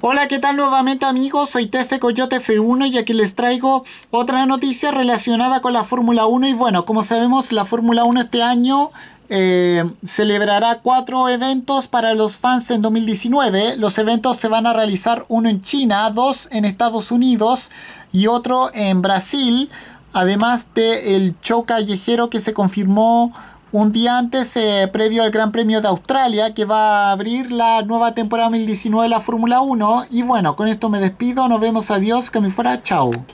Hola, ¿qué tal nuevamente amigos? Soy Tefe Coyote F1 y aquí les traigo otra noticia relacionada con la Fórmula 1 y bueno, como sabemos la Fórmula 1 este año eh, celebrará cuatro eventos para los fans en 2019. Los eventos se van a realizar uno en China, dos en Estados Unidos y otro en Brasil, además del el show callejero que se confirmó un día antes, se eh, previo al Gran Premio de Australia, que va a abrir la nueva temporada 2019 de la Fórmula 1. Y bueno, con esto me despido, nos vemos, adiós, que me fuera, chao.